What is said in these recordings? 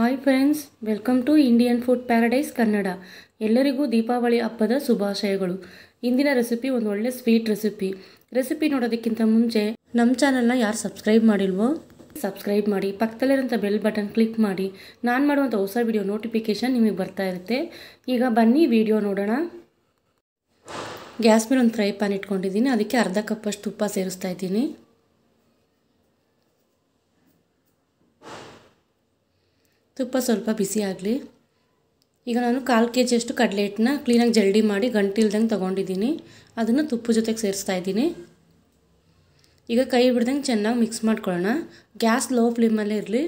hi friends welcome to Indian food paradise Kannada ಎಲ್ಲರಿಗೂ ದೀಪಾವಳಿ ಹಬ್ಬದ ಶುಭಾಶಯಗಳು ಇಂದಿನ ರೆಸಿಪಿ ಒಂದು ಒಳ್ಳೆ ಸ್ವೀಟ್ ರೆಸಿಪಿ ರೆಸಿಪಿ ನೋಡೋದಕ್ಕಿಂತ ಮುಂಚೆ ನಮ್ಮ ಚಾನಲ್ನ ಯಾರು ಸಬ್ಸ್ಕ್ರೈಬ್ ಮಾಡಿಲ್ವೋ ಸಬ್ಸ್ಕ್ರೈಬ್ ಮಾಡಿ ಪಕ್ಕದಲ್ಲಿರೋಂಥ ಬೆಲ್ ಬಟನ್ ಕ್ಲಿಕ್ ಮಾಡಿ ನಾನು ಮಾಡುವಂಥ ಹೊಸ ವಿಡಿಯೋ ನೋಟಿಫಿಕೇಷನ್ ನಿಮಗೆ ಬರ್ತಾ ಇರುತ್ತೆ ಈಗ ಬನ್ನಿ ವಿಡಿಯೋ ನೋಡೋಣ ಗ್ಯಾಸ್ ಮೇಲೆ ಒಂದು ಫ್ರೈ ಪ್ಯಾನ್ ಇಟ್ಕೊಂಡಿದ್ದೀನಿ ಅದಕ್ಕೆ ಅರ್ಧ ಕಪ್ಪಷ್ಟು ತುಪ್ಪ ಸೇರಿಸ್ತಾ ಇದ್ದೀನಿ ತುಪ್ಪ ಸ್ವಲ್ಪ ಬಿಸಿ ಆಗಲಿ ಈಗ ನಾನು ಕಾಲು ಕೆ ಜಿಯಷ್ಟು ಕಡಲೆ ಹಿಟ್ಟನ್ನ ಕ್ಲೀನಾಗಿ ಜಲ್ಡಿ ಮಾಡಿ ಗಂಟಿಲ್ದಂಗೆ ತೊಗೊಂಡಿದ್ದೀನಿ ಅದನ್ನು ತುಪ್ಪ ಜೊತೆಗೆ ಸೇರಿಸ್ತಾ ಇದ್ದೀನಿ ಈಗ ಕೈ ಬಿಡ್ದಂಗೆ ಚೆನ್ನಾಗಿ ಮಿಕ್ಸ್ ಮಾಡ್ಕೊಳ್ಳೋಣ ಗ್ಯಾಸ್ ಲೋ ಫ್ಲೇಮಲ್ಲೇ ಇರಲಿ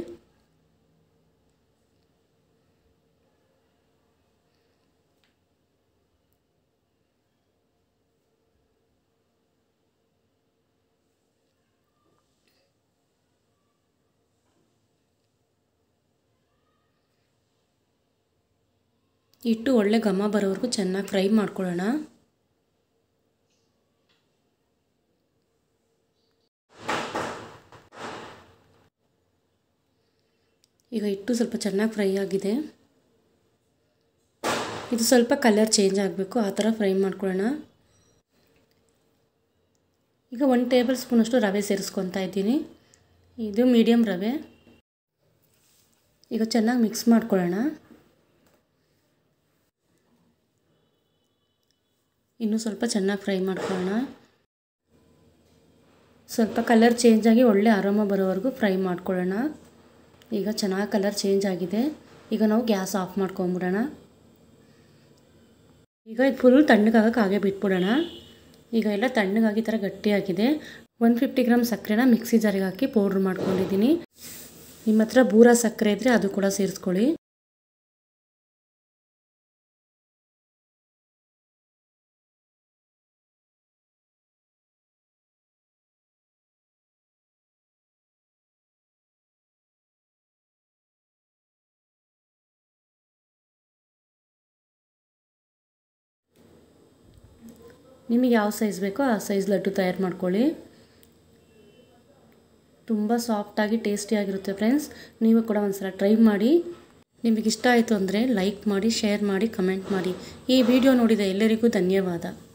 ಇಟ್ಟು ಒಳ್ಳೆ ಘಮ ಬರೋವರೆಗೂ ಚೆನ್ನಾಗಿ ಫ್ರೈ ಮಾಡ್ಕೊಳ್ಳೋಣ ಈಗ ಇಟ್ಟು ಸ್ವಲ್ಪ ಚೆನ್ನಾಗಿ ಫ್ರೈ ಆಗಿದೆ ಇದು ಸ್ವಲ್ಪ ಕಲರ್ ಚೇಂಜ್ ಆಗಬೇಕು ಆ ಥರ ಫ್ರೈ ಮಾಡ್ಕೊಳ್ಳೋಣ ಈಗ ಒಂದು ಟೇಬಲ್ ಸ್ಪೂನಷ್ಟು ರವೆ ಸೇರಿಸ್ಕೊತಾ ಇದ್ದೀನಿ ಇದು ಮೀಡಿಯಮ್ ರವೆ ಈಗ ಚೆನ್ನಾಗಿ ಮಿಕ್ಸ್ ಮಾಡ್ಕೊಳ್ಳೋಣ ಇನ್ನೂ ಸ್ವಲ್ಪ ಚೆನ್ನಾಗಿ ಫ್ರೈ ಮಾಡ್ಕೊಳ್ಳೋಣ ಸ್ವಲ್ಪ ಕಲರ್ ಚೇಂಜ್ ಆಗಿ ಒಳ್ಳೆ ಆರಾಮ ಬರೋವರೆಗೂ ಫ್ರೈ ಮಾಡ್ಕೊಳ್ಳೋಣ ಈಗ ಚೆನ್ನಾಗಿ ಕಲರ್ ಚೇಂಜ್ ಆಗಿದೆ ಈಗ ನಾವು ಗ್ಯಾಸ್ ಆಫ್ ಮಾಡ್ಕೊಂಬಿಡೋಣ ಈಗ ಇದು ಫುಲ್ ತಣ್ಣಗಾಗಕ್ಕೆ ಹಾಗೆ ಬಿಟ್ಬಿಡೋಣ ಈಗ ಎಲ್ಲ ತಣ್ಣಗಾಗಿ ಥರ ಗಟ್ಟಿಯಾಗಿದೆ ಒನ್ ಫಿಫ್ಟಿ ಗ್ರಾಮ್ ಸಕ್ಕರೆನ ಮಿಕ್ಸಿ ಜಾರಿಗೆ ಹಾಕಿ ಪೌಡ್ರ್ ಮಾಡ್ಕೊಂಡಿದ್ದೀನಿ ನಿಮ್ಮ ಹತ್ರ ಬೂರ ಸಕ್ಕರೆ ಇದ್ದರೆ ಅದು ಕೂಡ ಸೇರಿಸ್ಕೊಳ್ಳಿ ನಿಮಗೆ ಯಾವ ಸೈಜ್ ಬೇಕೋ ಆ ಸೈಜ್ ಲಡ್ಡು ತಯಾರು ಮಾಡ್ಕೊಳ್ಳಿ ತುಂಬ ಸಾಫ್ಟಾಗಿ ಟೇಸ್ಟಿಯಾಗಿರುತ್ತೆ ಫ್ರೆಂಡ್ಸ್ ನೀವು ಕೂಡ ಒಂದು ಸಲ ಟ್ರೈ ಮಾಡಿ ನಿಮಗಿಷ್ಟ ಆಯಿತು ಅಂದರೆ ಲೈಕ್ ಮಾಡಿ ಶೇರ್ ಮಾಡಿ ಕಮೆಂಟ್ ಮಾಡಿ ಈ ವಿಡಿಯೋ ನೋಡಿದ ಎಲ್ಲರಿಗೂ ಧನ್ಯವಾದ